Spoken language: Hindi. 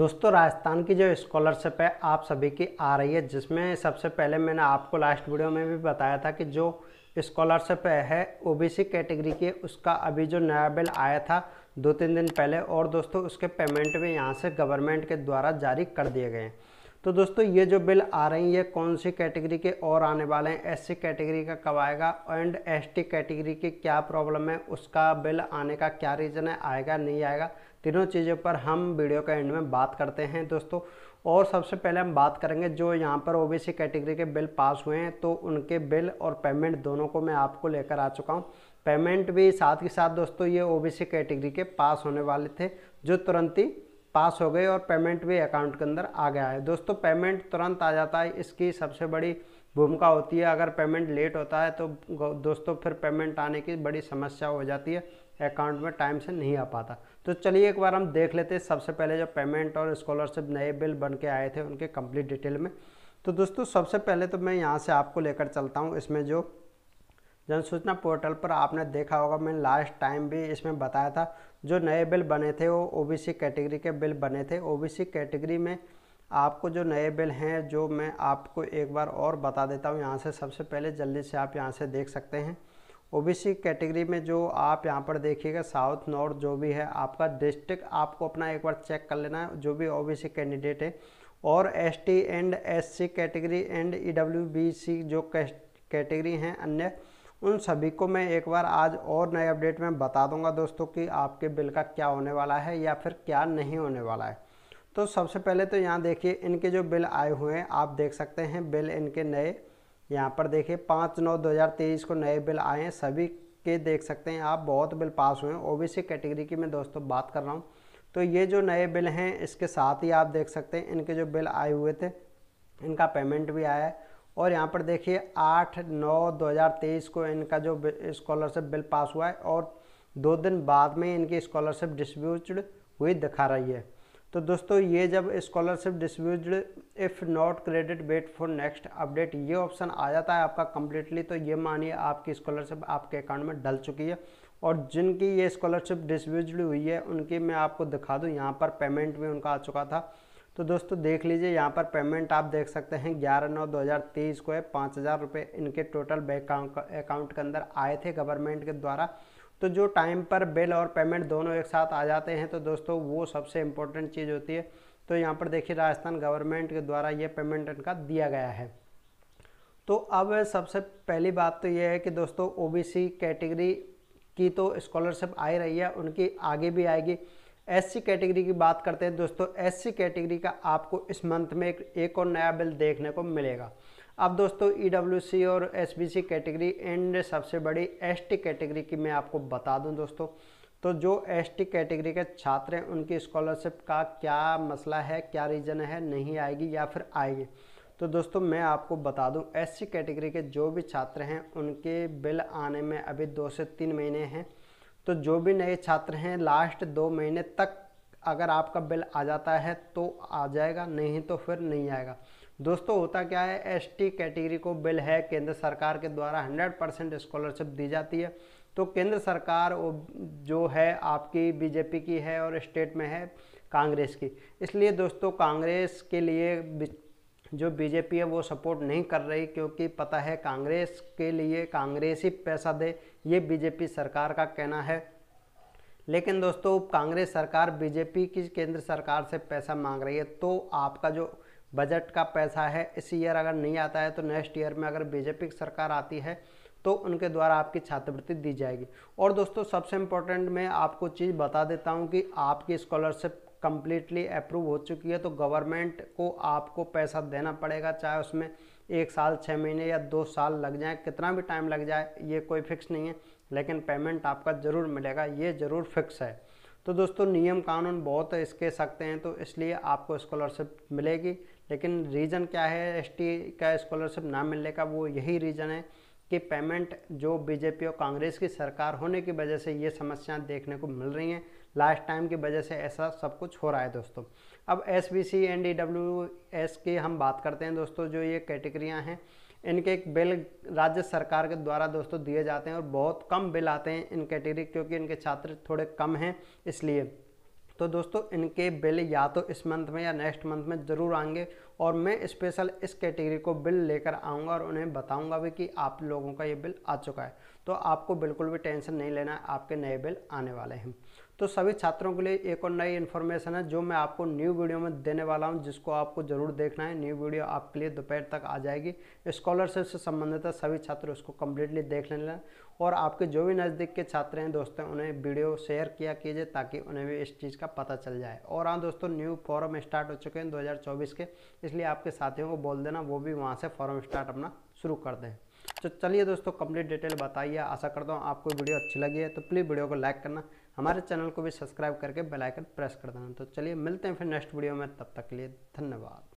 दोस्तों राजस्थान की जो स्कॉलरशिप है आप सभी की आ रही है जिसमें सबसे पहले मैंने आपको लास्ट वीडियो में भी बताया था कि जो स्कॉलरशिप है ओबीसी कैटेगरी के उसका अभी जो नया बिल आया था दो तीन दिन पहले और दोस्तों उसके पेमेंट भी यहाँ से गवर्नमेंट के द्वारा जारी कर दिए गए हैं तो दोस्तों ये जो बिल आ रही हैं ये कौन सी कैटेगरी के और आने वाले हैं एस कैटेगरी का कब आएगा एंड एस कैटेगरी की क्या प्रॉब्लम है उसका बिल आने का क्या रीज़न है आएगा नहीं आएगा तीनों चीज़ों पर हम वीडियो का एंड में बात करते हैं दोस्तों और सबसे पहले हम बात करेंगे जो यहाँ पर ओबीसी कैटेगरी के बिल पास हुए हैं तो उनके बिल और पेमेंट दोनों को मैं आपको लेकर आ चुका हूँ पेमेंट भी साथ ही साथ दोस्तों ये ओबीसी कैटेगरी के पास होने वाले थे जो तुरंत ही पास हो गए और पेमेंट भी अकाउंट के अंदर आ गया है दोस्तों पेमेंट तुरंत आ जाता है इसकी सबसे बड़ी भूमिका होती है अगर पेमेंट लेट होता है तो दोस्तों फिर पेमेंट आने की बड़ी समस्या हो जाती है अकाउंट में टाइम से नहीं आ पाता तो चलिए एक बार हम देख लेते हैं सबसे पहले जो पेमेंट और स्कॉलरशिप नए बिल बन के आए थे उनके कंप्लीट डिटेल में तो दोस्तों सबसे पहले तो मैं यहाँ से आपको लेकर चलता हूँ इसमें जो जनसूचना पोर्टल पर आपने देखा होगा मैंने लास्ट टाइम भी इसमें बताया था जो नए बिल बने थे वो ओ कैटेगरी के बिल बने थे ओ कैटेगरी में आपको जो नए बिल हैं जो मैं आपको एक बार और बता देता हूँ यहाँ से सबसे पहले जल्दी से आप यहाँ से देख सकते हैं ओबीसी कैटेगरी में जो आप यहाँ पर देखिएगा साउथ नॉर्थ जो भी है आपका डिस्ट्रिक्ट आपको अपना एक बार चेक कर लेना है जो भी ओबीसी कैंडिडेट है और ST and SC category and EWBC जो कैटेगरी हैं अन्य उन सभी को मैं एक बार आज और नए अपडेट में बता दूंगा दोस्तों कि आपके बिल का क्या होने वाला है या फिर क्या नहीं होने वाला है तो सबसे पहले तो यहाँ देखिए इनके जो बिल आए हुए हैं आप देख सकते हैं बिल इनके नए यहाँ पर देखिए पाँच नौ 2023 को नए बिल आए हैं सभी के देख सकते हैं आप बहुत बिल पास हुए हैं ओबीसी कैटेगरी की मैं दोस्तों बात कर रहा हूँ तो ये जो नए बिल हैं इसके साथ ही आप देख सकते हैं इनके जो बिल आए हुए थे इनका पेमेंट भी आया है और यहाँ पर देखिए आठ नौ 2023 को इनका जो स्कॉलरशिप बिल पास हुआ है और दो दिन बाद में इनकी स्कॉलरशिप डिस्ट्रीब्यूट हुई दिखा रही है तो दोस्तों ये जब scholarship distribute if not credit wait for next update ये ऑप्शन आ जाता है आपका कम्प्लीटली तो ये मानिए आपकी स्कॉलरशिप आपके अकाउंट में डल चुकी है और जिनकी ये स्कॉलरशिप डिस्ट्रीब्यूट हुई है उनकी मैं आपको दिखा दूँ यहाँ पर पेमेंट भी उनका आ चुका था तो दोस्तों देख लीजिए यहाँ पर पेमेंट आप देख सकते हैं ग्यारह नौ दो हज़ार तेईस को है पाँच हज़ार रुपये इनके टोटल बैंक अकाउंट के अंदर आए थे गवर्नमेंट के द्वारा तो जो टाइम पर बिल और पेमेंट दोनों एक साथ आ जाते हैं तो दोस्तों वो सबसे इम्पोर्टेंट चीज़ होती है तो यहाँ पर देखिए राजस्थान गवर्नमेंट के द्वारा ये पेमेंट इनका दिया गया है तो अब सबसे पहली बात तो ये है कि दोस्तों ओबीसी कैटेगरी की तो स्कॉलरशिप आ ही रही है उनकी आगे भी आएगी एससी कैटेगरी की बात करते हैं दोस्तों एससी कैटेगरी का आपको इस मंथ में एक, एक और नया बिल देखने को मिलेगा अब दोस्तों ई e और एस कैटेगरी एंड सबसे बड़ी एस कैटेगरी की मैं आपको बता दूं दोस्तों तो जो एस कैटेगरी के छात्र हैं उनकी स्कॉलरशिप का क्या मसला है क्या रीज़न है नहीं आएगी या फिर आएगी तो दोस्तों मैं आपको बता दूं एस कैटेगरी के जो भी छात्र हैं उनके बिल आने में अभी दो से तीन महीने हैं तो जो भी नए छात्र हैं लास्ट दो महीने तक अगर आपका बिल आ जाता है तो आ जाएगा नहीं तो फिर नहीं आएगा दोस्तों होता क्या है एसटी कैटेगरी को बिल है केंद्र सरकार के द्वारा 100 परसेंट स्कॉलरशिप दी जाती है तो केंद्र सरकार जो है आपकी बीजेपी की है और स्टेट में है कांग्रेस की इसलिए दोस्तों कांग्रेस के लिए जो बीजेपी है वो सपोर्ट नहीं कर रही क्योंकि पता है कांग्रेस के लिए कांग्रेस ही पैसा दे ये बीजेपी सरकार का कहना है लेकिन दोस्तों कांग्रेस सरकार बीजेपी की केंद्र सरकार से पैसा मांग रही है तो आपका जो बजट का पैसा है इस ईयर अगर नहीं आता है तो नेक्स्ट ईयर में अगर बीजेपी की सरकार आती है तो उनके द्वारा आपकी छात्रवृत्ति दी जाएगी और दोस्तों सबसे इम्पोर्टेंट मैं आपको चीज़ बता देता हूँ कि आपकी स्कॉलरशिप कम्प्लीटली अप्रूव हो चुकी है तो गवर्नमेंट को आपको पैसा देना पड़ेगा चाहे उसमें एक साल छः महीने या दो साल लग जाए कितना भी टाइम लग जाए ये कोई फिक्स नहीं है लेकिन पेमेंट आपका ज़रूर मिलेगा ये ज़रूर फिक्स है तो दोस्तों नियम कानून बहुत इसके सकते हैं तो इसलिए आपको स्कॉलरशिप मिलेगी लेकिन रीज़न क्या है एसटी का स्कॉलरशिप ना मिलने का वो यही रीज़न है कि पेमेंट जो बीजेपी और कांग्रेस की सरकार होने की वजह से ये समस्याएं देखने को मिल रही हैं लास्ट टाइम की वजह से ऐसा सब कुछ हो रहा है दोस्तों अब S B C N D W S की हम बात करते हैं दोस्तों जो ये कैटेगरियाँ हैं इनके एक बिल राज्य सरकार के द्वारा दोस्तों दिए जाते हैं और बहुत कम बिल आते हैं इन कैटेगरी क्योंकि इनके छात्र थोड़े कम हैं इसलिए तो दोस्तों इनके बिल या तो इस मंथ में या नेक्स्ट मंथ में ज़रूर आएंगे और मैं स्पेशल इस कैटेगरी को बिल लेकर आऊँगा और उन्हें बताऊँगा भी कि आप लोगों का ये बिल आ चुका है तो आपको बिल्कुल भी टेंशन नहीं लेना है आपके नए बिल आने वाले हैं तो सभी छात्रों के लिए एक और नई इन्फॉर्मेशन है जो मैं आपको न्यू वीडियो में देने वाला हूं जिसको आपको ज़रूर देखना है न्यू वीडियो आपके लिए दोपहर तक आ जाएगी स्कॉलरशिप से संबंधित है सभी छात्र उसको कम्प्लीटली देख लें और आपके जो भी नज़दीक के छात्र हैं दोस्तों उन्हें वीडियो शेयर किया कीजिए ताकि उन्हें भी इस चीज़ का पता चल जाए और हाँ दोस्तों न्यू फॉर्म स्टार्ट हो चुके हैं 2024 के इसलिए आपके साथियों को बोल देना वो भी वहाँ से फॉर्म स्टार्ट अपना शुरू कर दें तो चलिए दोस्तों कंप्लीट डिटेल बताइए आशा करता हूँ आपको वीडियो अच्छी लगी है तो प्लीज़ वीडियो को लाइक करना हमारे चैनल को भी सब्सक्राइब करके बेल आइकन प्रेस कर देना तो चलिए मिलते हैं फिर नेक्स्ट वीडियो में तब तक के लिए धन्यवाद